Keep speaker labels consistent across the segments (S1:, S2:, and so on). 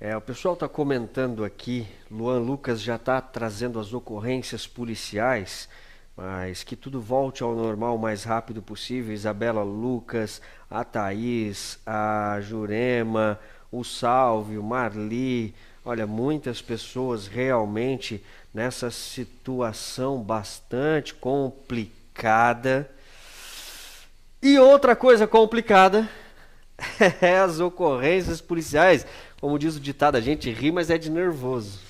S1: É, o pessoal está comentando aqui, Luan Lucas já está trazendo as ocorrências policiais, mas que tudo volte ao normal o mais rápido possível. Isabela Lucas, a Thaís, a Jurema, o Salve, o Marli, olha, muitas pessoas realmente nessa situação bastante complicada. E outra coisa complicada é as ocorrências policiais. Como diz o ditado, a gente ri, mas é de nervoso.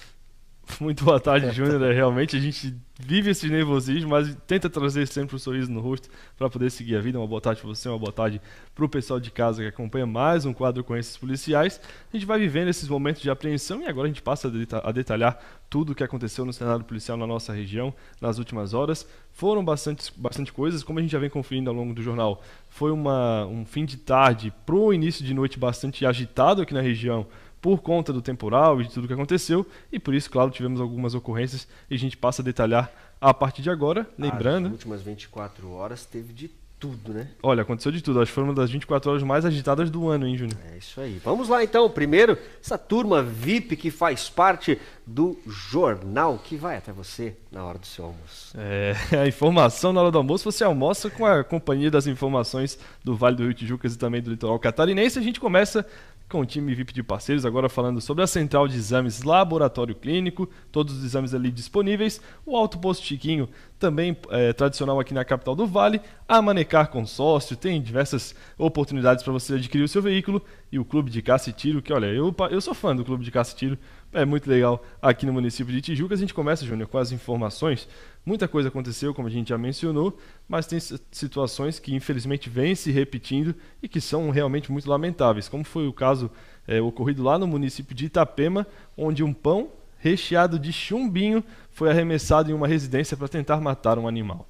S2: Muito boa tarde, Júnior. É, realmente a gente vive esse nervosismo, mas tenta trazer sempre um sorriso no rosto para poder seguir a vida. Uma boa tarde para você, uma boa tarde para o pessoal de casa que acompanha mais um quadro com esses policiais. A gente vai vivendo esses momentos de apreensão e agora a gente passa a detalhar tudo o que aconteceu no cenário policial na nossa região nas últimas horas. Foram bastante, bastante coisas, como a gente já vem conferindo ao longo do jornal. Foi uma, um fim de tarde para o início de noite bastante agitado aqui na região por conta do temporal e de tudo que aconteceu, e por isso, claro, tivemos algumas ocorrências e a gente passa a detalhar a partir de agora, ah, lembrando... As
S1: últimas 24 horas teve de tudo, né?
S2: Olha, aconteceu de tudo. Acho que foi uma das 24 horas mais agitadas do ano, hein, Júnior? É isso aí.
S1: Vamos lá então. Primeiro, essa turma VIP que faz parte do jornal que vai até você na hora do seu almoço. É,
S2: a informação na hora do almoço você almoça com a companhia das informações do Vale do Rio Tijucas e também do litoral catarinense. A gente começa com o time VIP de parceiros, agora falando sobre a central de exames laboratório clínico, todos os exames ali disponíveis, o Alto Posto Chiquinho, também é, tradicional aqui na capital do Vale, a Manecar Consórcio, tem diversas oportunidades para você adquirir o seu veículo, e o Clube de Caça e Tiro, que olha, eu, eu sou fã do Clube de Caça e Tiro, é muito legal aqui no município de Tijuca A gente começa, Júnior, com as informações. Muita coisa aconteceu, como a gente já mencionou, mas tem situações que infelizmente vêm se repetindo e que são realmente muito lamentáveis, como foi o caso é, ocorrido lá no município de Itapema, onde um pão recheado de chumbinho foi arremessado em uma residência para tentar matar um animal.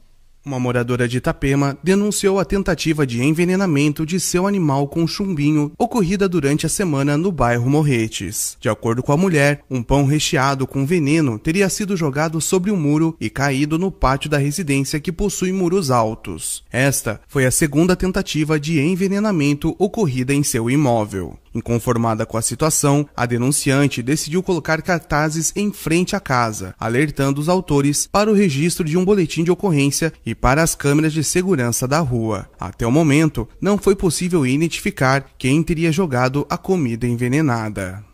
S3: Uma moradora de Itapema denunciou a tentativa de envenenamento de seu animal com chumbinho ocorrida durante a semana no bairro Morretes. De acordo com a mulher, um pão recheado com veneno teria sido jogado sobre um muro e caído no pátio da residência que possui muros altos. Esta foi a segunda tentativa de envenenamento ocorrida em seu imóvel. Inconformada com a situação, a denunciante decidiu colocar cartazes em frente à casa, alertando os autores para o registro de um boletim de ocorrência e para as câmeras de segurança da rua. Até o momento, não foi possível identificar quem teria jogado a comida envenenada.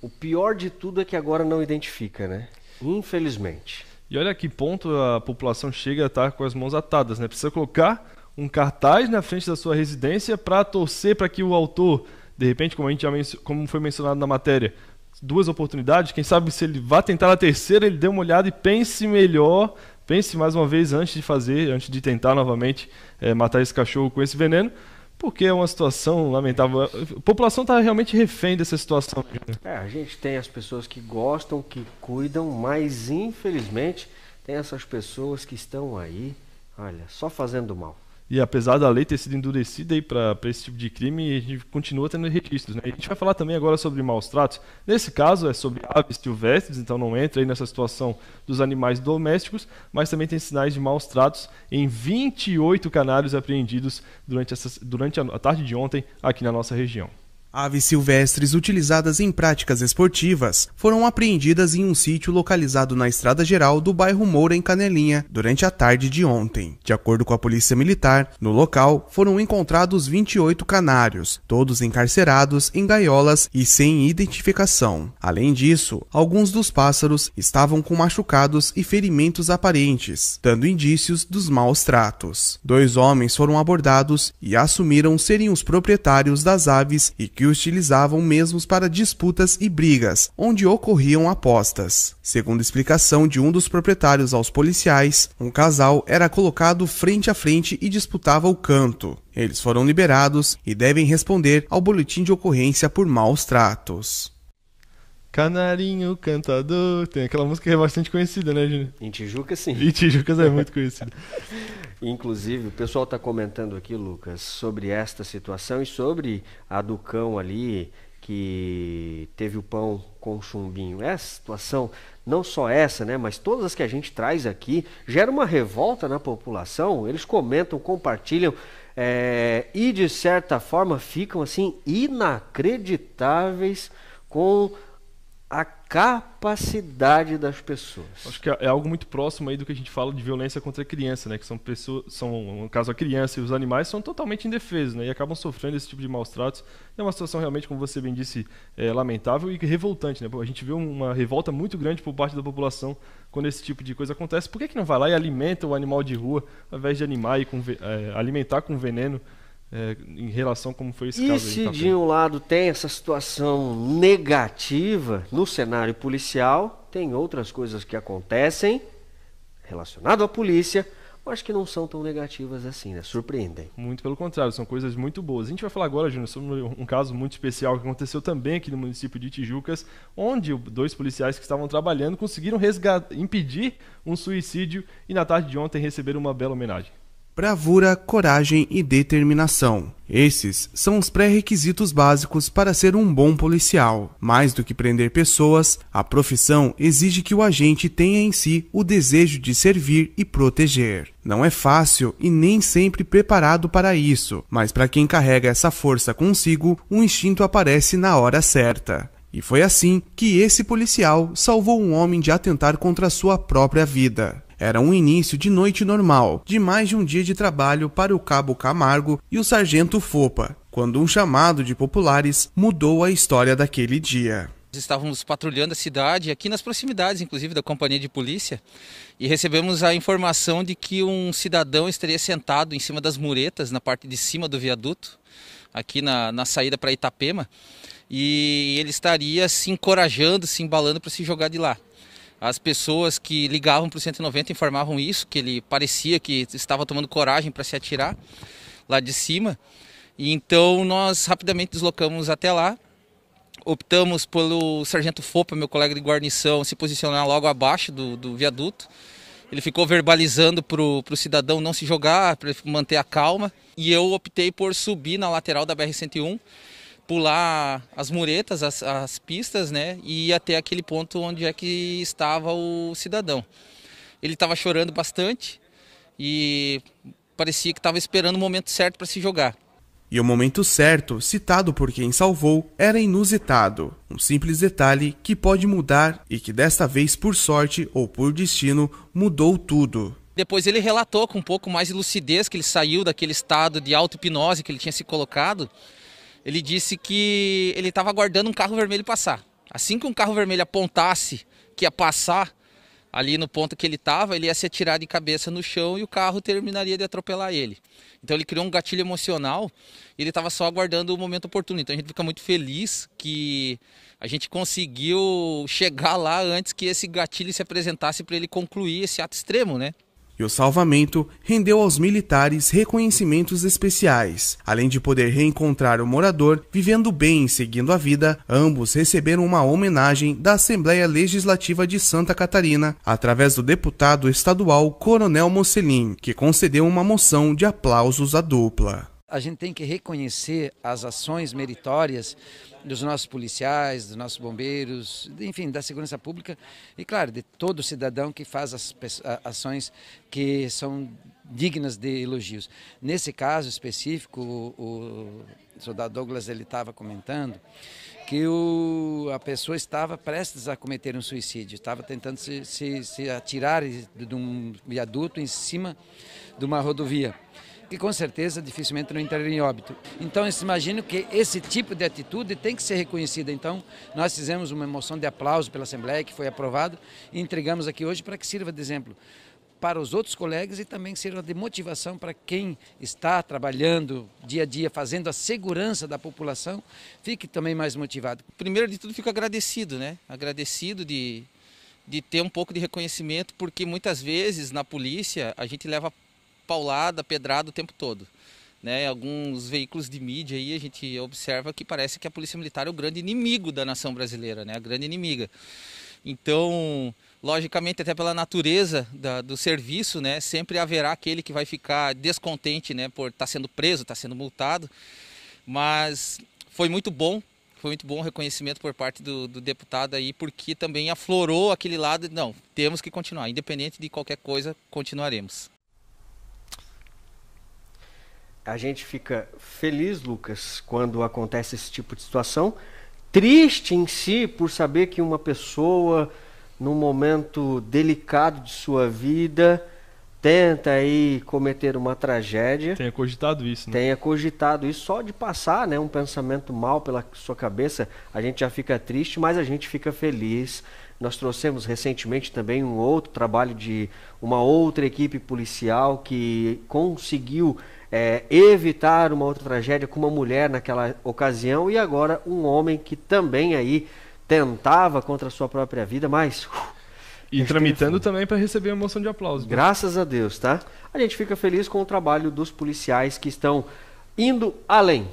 S1: O pior de tudo é que agora não identifica, né? Infelizmente. E olha
S2: que ponto a população chega a estar tá com as mãos atadas, né? Precisa colocar um cartaz na frente da sua residência para torcer para que o autor de repente, como, a gente já como foi mencionado na matéria, duas oportunidades. Quem sabe se ele vá tentar a terceira, ele dê uma olhada e pense melhor, pense mais uma vez antes de fazer, antes de tentar novamente é, matar esse cachorro com esse veneno. Porque é uma situação lamentável. A população está realmente refém dessa situação. Né?
S1: É, a gente tem as pessoas que gostam, que cuidam, mas infelizmente tem essas pessoas que estão aí, olha, só fazendo mal.
S2: E apesar da lei ter sido endurecida para esse tipo de crime, a gente continua tendo registros. Né? A gente vai falar também agora sobre maus tratos. Nesse caso, é sobre aves silvestres, então não entra aí nessa situação dos animais domésticos, mas também tem sinais de maus tratos em 28 canários apreendidos durante,
S3: essa, durante a, a tarde de ontem aqui na nossa região. Aves silvestres utilizadas em práticas esportivas foram apreendidas em um sítio localizado na Estrada Geral do bairro Moura, em Canelinha, durante a tarde de ontem. De acordo com a Polícia Militar, no local foram encontrados 28 canários, todos encarcerados em gaiolas e sem identificação. Além disso, alguns dos pássaros estavam com machucados e ferimentos aparentes, dando indícios dos maus tratos. Dois homens foram abordados e assumiram serem os proprietários das aves e que utilizavam mesmos para disputas e brigas, onde ocorriam apostas. Segundo explicação de um dos proprietários aos policiais, um casal era colocado frente a frente e disputava o canto. Eles foram liberados e devem responder ao boletim de ocorrência por maus tratos.
S2: Canarinho Cantador. Tem aquela música que é bastante conhecida, né, Júnior? Em Tijuca, sim. Em Tijuca é muito conhecida.
S1: Inclusive, o pessoal está comentando aqui, Lucas, sobre esta situação e sobre a do cão ali que teve o pão com chumbinho. Essa é, situação, não só essa, né, mas todas as que a gente traz aqui, gera uma revolta na população. Eles comentam, compartilham é, e, de certa forma, ficam assim inacreditáveis com a capacidade das pessoas. Acho que é, é algo muito próximo
S2: aí do que a gente fala de violência contra a criança, né? Que são pessoas, são no caso a criança e os animais são totalmente indefesos, né? E acabam sofrendo esse tipo de maus tratos. É uma situação realmente, como você bem disse, é, lamentável e revoltante, né? A gente vê uma revolta muito grande por parte da população quando esse tipo de coisa acontece. Por que, que não vai lá e alimenta o animal de rua ao invés de animar e com, é, alimentar com veneno? é, em relação a como foi esse e caso. E se de
S1: um lado tem essa situação negativa no cenário policial, tem outras coisas que acontecem relacionado à polícia, mas que não são tão negativas assim, né? Surpreendem. Muito pelo contrário,
S2: são coisas muito boas. A gente vai falar agora, Júnior, sobre um caso muito especial que aconteceu também aqui no município de Tijucas, onde dois policiais que estavam trabalhando conseguiram impedir um suicídio e na tarde de ontem receberam uma bela homenagem
S3: bravura, coragem e determinação. Esses são os pré-requisitos básicos para ser um bom policial. Mais do que prender pessoas, a profissão exige que o agente tenha em si o desejo de servir e proteger. Não é fácil e nem sempre preparado para isso, mas para quem carrega essa força consigo, o um instinto aparece na hora certa. E foi assim que esse policial salvou um homem de atentar contra sua própria vida. Era um início de noite normal, de mais de um dia de trabalho para o cabo Camargo e o sargento Fopa, quando um chamado de populares mudou a história daquele dia.
S4: Estávamos patrulhando a cidade, aqui nas proximidades, inclusive, da companhia de polícia, e recebemos a informação de que um cidadão estaria sentado em cima das muretas, na parte de cima do viaduto, aqui na, na saída para Itapema, e ele estaria se encorajando, se embalando para se jogar de lá as pessoas que ligavam para o 190 informavam isso, que ele parecia que estava tomando coragem para se atirar lá de cima. E então nós rapidamente deslocamos até lá. Optamos pelo Sargento Fopa, meu colega de guarnição, se posicionar logo abaixo do, do viaduto. Ele ficou verbalizando para o cidadão não se jogar, para manter a calma. E eu optei por subir na lateral da BR-101 pular as muretas, as, as pistas, né? E ir até aquele ponto onde é que estava o cidadão. Ele estava chorando bastante e parecia que estava esperando o momento certo para se jogar.
S3: E o momento certo, citado por quem salvou, era inusitado. Um simples detalhe que pode mudar e que desta vez, por sorte ou por destino, mudou tudo.
S4: Depois ele relatou com um pouco mais de lucidez que ele saiu daquele estado de auto-hipnose que ele tinha se colocado ele disse que ele estava aguardando um carro vermelho passar. Assim que um carro vermelho apontasse que ia passar ali no ponto que ele estava, ele ia se atirar de cabeça no chão e o carro terminaria de atropelar ele. Então ele criou um gatilho emocional e ele estava só aguardando o momento oportuno. Então a gente fica muito feliz que a gente conseguiu chegar lá antes que esse gatilho se apresentasse para ele concluir esse ato extremo, né?
S3: e o salvamento rendeu aos militares reconhecimentos especiais. Além de poder reencontrar o morador vivendo bem e seguindo a vida, ambos receberam uma homenagem da Assembleia Legislativa de Santa Catarina através do deputado estadual Coronel Mocelin, que concedeu uma moção de aplausos à dupla.
S4: A gente tem que reconhecer as ações meritórias dos nossos policiais, dos nossos bombeiros, enfim, da segurança pública e, claro, de todo cidadão que faz as ações que são dignas de elogios. Nesse caso específico, o, o soldado Douglas ele estava comentando que o, a pessoa estava prestes a cometer um suicídio, estava tentando se, se, se atirar de um viaduto em cima de uma rodovia que com certeza dificilmente não entraria em óbito. Então, eu imagino que esse tipo de atitude tem que ser reconhecida. Então, nós fizemos uma emoção de aplauso pela Assembleia, que foi aprovado, e entregamos aqui hoje para que sirva de exemplo para os outros colegas e também sirva de motivação para quem está trabalhando dia a dia, fazendo a segurança da população, fique também mais motivado. Primeiro de tudo, fico agradecido, né? Agradecido de, de ter um pouco de reconhecimento, porque muitas vezes na polícia a gente leva paulada, pedrada o tempo todo. Né, alguns veículos de mídia aí a gente observa que parece que a polícia militar é o grande inimigo da nação brasileira, né, a grande inimiga. Então, logicamente, até pela natureza da, do serviço, né, sempre haverá aquele que vai ficar descontente, né, por estar tá sendo preso, estar tá sendo multado. Mas foi muito bom, foi muito bom o reconhecimento por parte do, do deputado aí, porque também aflorou aquele lado, não, temos que continuar, independente de qualquer coisa, continuaremos
S1: a gente fica feliz, Lucas, quando acontece esse tipo de situação. Triste em si por saber que uma pessoa, num momento delicado de sua vida, tenta aí cometer uma tragédia. Tenha cogitado isso, né? Tenha cogitado isso só de passar, né, um pensamento mal pela sua cabeça, a gente já fica triste, mas a gente fica feliz. Nós trouxemos recentemente também um outro trabalho de uma outra equipe policial que conseguiu é, evitar uma outra tragédia com uma mulher naquela ocasião e agora um homem que também aí tentava contra a sua própria vida, mas uh, e tramitando também para receber uma moção de aplauso. Né? Graças a Deus, tá? A gente fica feliz com o trabalho dos policiais que estão indo além.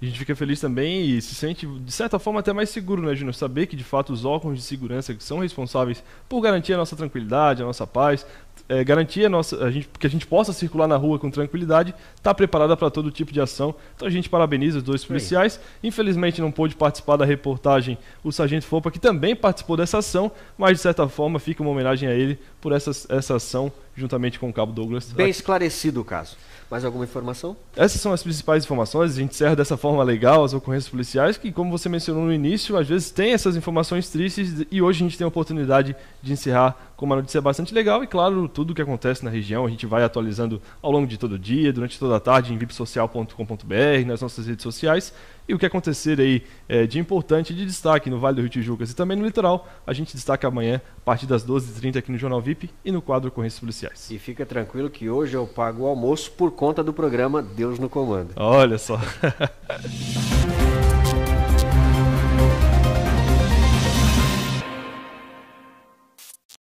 S1: A gente fica feliz também e se sente, de certa forma, até mais seguro, né, Júnior? Saber
S2: que, de fato, os órgãos de segurança que são responsáveis por garantir a nossa tranquilidade, a nossa paz, é, garantir a nossa, a gente, que a gente possa circular na rua com tranquilidade, está preparada para todo tipo de ação. Então a gente parabeniza os dois policiais. Infelizmente não pôde participar da reportagem o Sargento Fopa, que também participou dessa ação, mas de certa forma fica uma homenagem a ele por essa, essa ação juntamente com o Cabo Douglas. Bem
S1: esclarecido o caso. Mais alguma informação?
S2: Essas são as principais informações. A gente encerra dessa forma legal as ocorrências policiais, que, como você mencionou no início, às vezes tem essas informações tristes e hoje a gente tem a oportunidade de encerrar com uma notícia bastante legal e, claro, tudo o que acontece na região a gente vai atualizando ao longo de todo o dia, durante toda a tarde em vipsocial.com.br, nas nossas redes sociais e o que acontecer aí é, de importante de destaque no Vale do Rio Tijucas e também no litoral, a gente destaca amanhã a partir das 12h30 aqui no Jornal VIP e no quadro Correntes
S1: Policiais. E fica tranquilo que hoje eu pago o almoço por conta do programa Deus no Comando. Olha só.